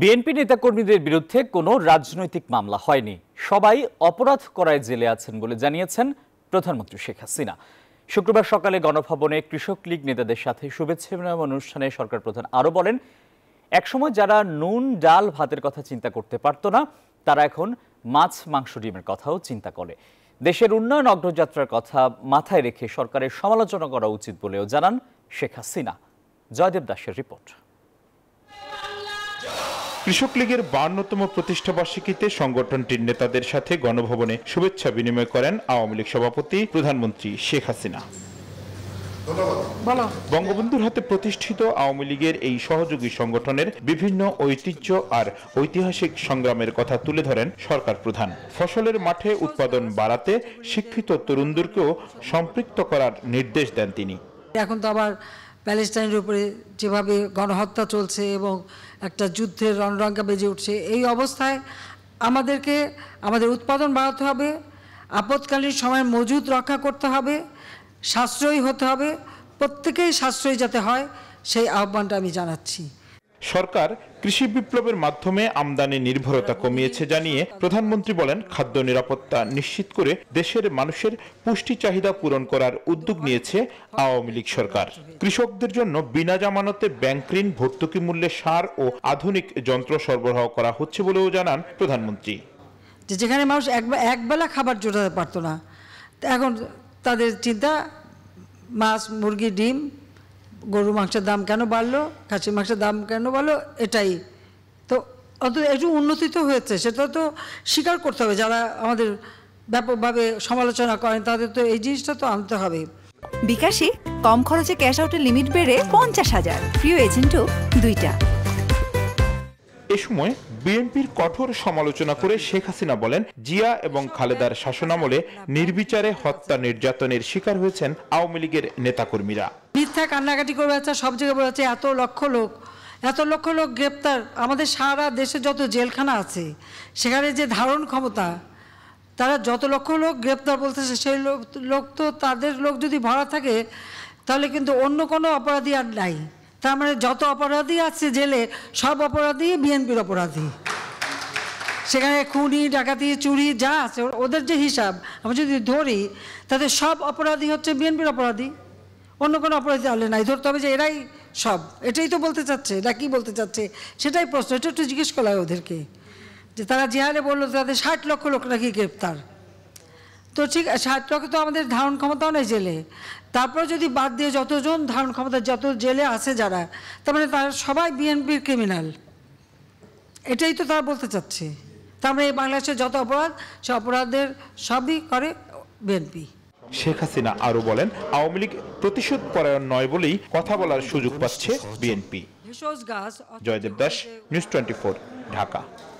BNP নেতাকর্মীদের বিরুদ্ধে কোনো রাজনৈতিক মামলা হয়নি সবাই অপরাধ করায় জেলে আছেন বলে জানিয়েছেন প্রধানমন্ত্রী শেখ হাসিনা শুক্রবার সকালে গণভবনে কৃষক লীগ নেতাদের সাথে শুভেচ্ছা বিনিময় অনুষ্ঠানে সরকার প্রধান আরও বলেন একসময় যারা নুন ডাল ভাতের কথা চিন্তা করতে পারত না তারা এখন মাছ মাংস ডিমের কথাও চিন্তা করে দেশের উন্নয়ন অগ্রযাত্রার কথা মাথায় রেখে সরকারের সমালোচনা করা উচিত বলেও জানান শেখ হাসিনা জয়দেব দাসের রিপোর্ট কৃষক লীগের প্রতিষ্ঠা প্রতিষ্ঠাবার্ষিকীতে সংগঠনটির নেতাদের সাথে গণভবনে শুভেচ্ছা বিনিময় করেন আওয়ামী লীগ সভাপতি প্রধানমন্ত্রী শেখ হাসিনা বঙ্গবন্ধুর হাতে প্রতিষ্ঠিত আওয়ামী লীগের এই সহযোগী সংগঠনের বিভিন্ন ঐতিহ্য আর ঐতিহাসিক সংগ্রামের কথা তুলে ধরেন সরকার প্রধান ফসলের মাঠে উৎপাদন বাড়াতে শিক্ষিত তরুণদেরকেও সম্পৃক্ত করার নির্দেশ দেন তিনি এখন তো আবার প্যালেস্টাইনের উপরে যেভাবে গণহত্যা চলছে এবং একটা যুদ্ধের রণরঙ্গা বেজে উঠছে এই অবস্থায় আমাদেরকে আমাদের উৎপাদন বাড়াতে হবে আপৎকালীন সময় মজুদ রক্ষা করতে হবে সাশ্রয়ী হতে হবে প্রত্যেকেই সাশ্রয়ী যাতে হয় সেই আহ্বানটা আমি জানাচ্ছি সরকার কৃষি বিপ্লবের মাধ্যমে আমদানি নির্ভরতা কমিয়েছে জানিয়ে প্রধানমন্ত্রী বলেন খাদ্য নিরাপত্তা নিশ্চিত করে দেশের মানুষের পুষ্টি চাহিদা পূরণ করার উদ্যোগ নিয়েছে আওয়ামী লীগ সরকার কৃষকদের জন্য বিনা জামানতে ব্যাংক ঋণ ভর্তুকি মূল্যে সার ও আধুনিক যন্ত্র সরবরাহ করা হচ্ছে বলেও জানান প্রধানমন্ত্রী যেখানে মানুষ একবেলা খাবার জোটাতে পারতো না এখন তাদের চিন্তা মাছ মুরগি ডিম গরু মাংসের দাম কেন বাড়লো খাসির মাংসের দাম কেন বাড়লো এটাই তো অত একটু উন্নতি তো হয়েছে সেটা তো স্বীকার করতে হবে যারা আমাদের ব্যাপকভাবে সমালোচনা করেন তাদের তো এই জিনিসটা তো আনতে হবে বিকাশে কম খরচে ক্যাশ আউটের লিমিট বেড়ে পঞ্চাশ হাজার প্রিয় এজেন্টও দুইটা এ সময় বিএনপির কঠোর সমালোচনা করে শেখ হাসিনা বলেন জিয়া এবং খালেদার শাসনামলে নির্বিচারে হত্যা নির্যাতনের শিকার হয়েছেন আওয়ামী লীগের নেতাকর্মীরা মিথ্যা কান্নাকাটি করে আছে সব জায়গায় বলে আছে এত লক্ষ লোক এত লক্ষ লোক গ্রেপ্তার আমাদের সারা দেশে যত জেলখানা আছে সেখানে যে ধারণ ক্ষমতা তারা যত লক্ষ লোক গ্রেপ্তার বলতেছে সেই লোক লোক তো তাদের লোক যদি ভরা থাকে তাহলে কিন্তু অন্য কোনো অপরাধী আর নাই তার মানে যত অপরাধী আছে জেলে সব অপরাধী বিএনপির অপরাধী সেখানে খুনি ডাকাতি চুরি যা আছে ওদের যে হিসাব আমরা যদি ধরি তাদের সব অপরাধী হচ্ছে বিএনপির অপরাধী অন্য কোনো অপরাধী তাহলে নাই ধরতে হবে যে এরাই সব এটাই তো বলতে চাচ্ছে এটা কী বলতে চাচ্ছে সেটাই প্রশ্ন এটা একটু জিজ্ঞেস করা হয় ওদেরকে যে তারা জিহারে বললো তাদের ষাট লক্ষ লোক নাকি গ্রেপ্তার তো ঠিক ষাট লক্ষ তো আমাদের ধারণ ক্ষমতাও নেই জেলে তারপর যদি বাদ দিয়ে যতজন ধারণ ক্ষমতা যত জেলে আছে যারা তার মানে তারা সবাই বিএনপির ক্রিমিনাল এটাই তো তারা বলতে চাচ্ছে তার মানে এই বাংলাদেশের যত অপরাধ সে অপরাধের সবই করে বিএনপি শেখ হাসিনা আরও বলেন আওয়ামী লীগ প্রতিশোধ পরায়ণ নয় বলেই কথা বলার সুযোগ পাচ্ছে BNP Joydev Das news twenty Dhaka